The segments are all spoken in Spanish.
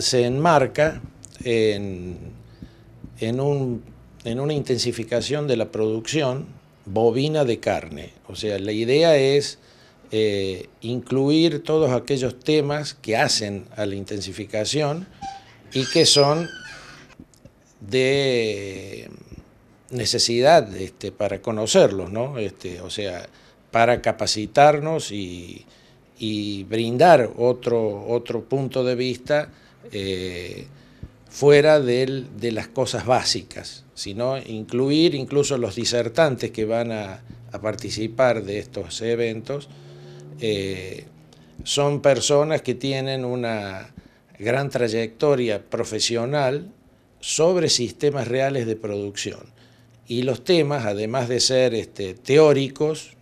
se enmarca en, una intensificación de la producción bovina de carne. O sea, la idea es eh, incluir todos aquellos temas que hacen a la intensificación y que son de necesidad este, para conocerlos, ¿no? Este, o sea, para capacitarnos y, y brindar otro, otro punto de vista eh, fuera de las cosas básicas, sino incluir incluso los disertantes que van a, participar de estos eventos. Eh, son personas que tienen una gran trayectoria profesional sobre sistemas reales de producción. Y los temas, además de ser este, teóricos,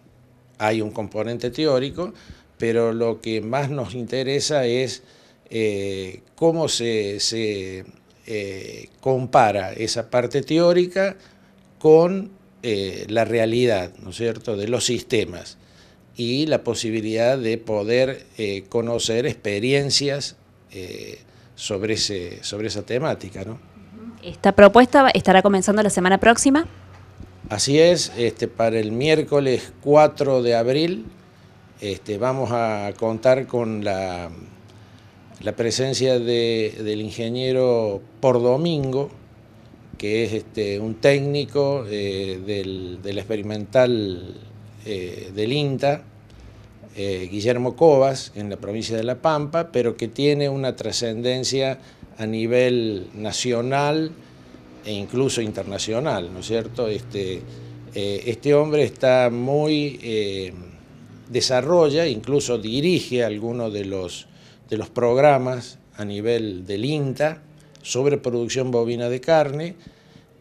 hay un componente teórico, pero lo que más nos interesa es eh, cómo se, se eh, compara esa parte teórica con eh, la realidad, ¿no es cierto?, de los sistemas y la posibilidad de poder conocer experiencias sobre, sobre esa temática, Esta propuesta estará comenzando la semana próxima. Así es, este, para el miércoles 4 de abril este, vamos a contar con la, presencia del ingeniero por domingo, que es este, un técnico eh, del, experimental eh, del INTA, eh, Guillermo Cobas, en la provincia de La Pampa, pero que tiene una trascendencia a nivel nacional e incluso internacional, ¿no es cierto? Este, este hombre está muy desarrolla, incluso dirige algunos de los, programas a nivel del INTA sobre producción bovina de carne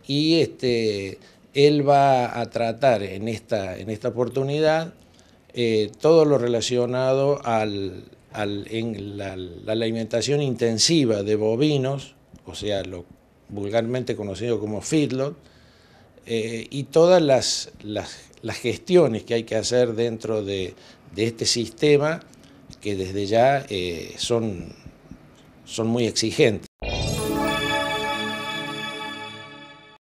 y este, él va a tratar en esta, oportunidad eh, todo lo relacionado al, en la, alimentación intensiva de bovinos, o sea, lo vulgarmente conocido como feedlot, eh, y todas las, las, gestiones que hay que hacer dentro de, este sistema que desde ya eh, son, son muy exigentes.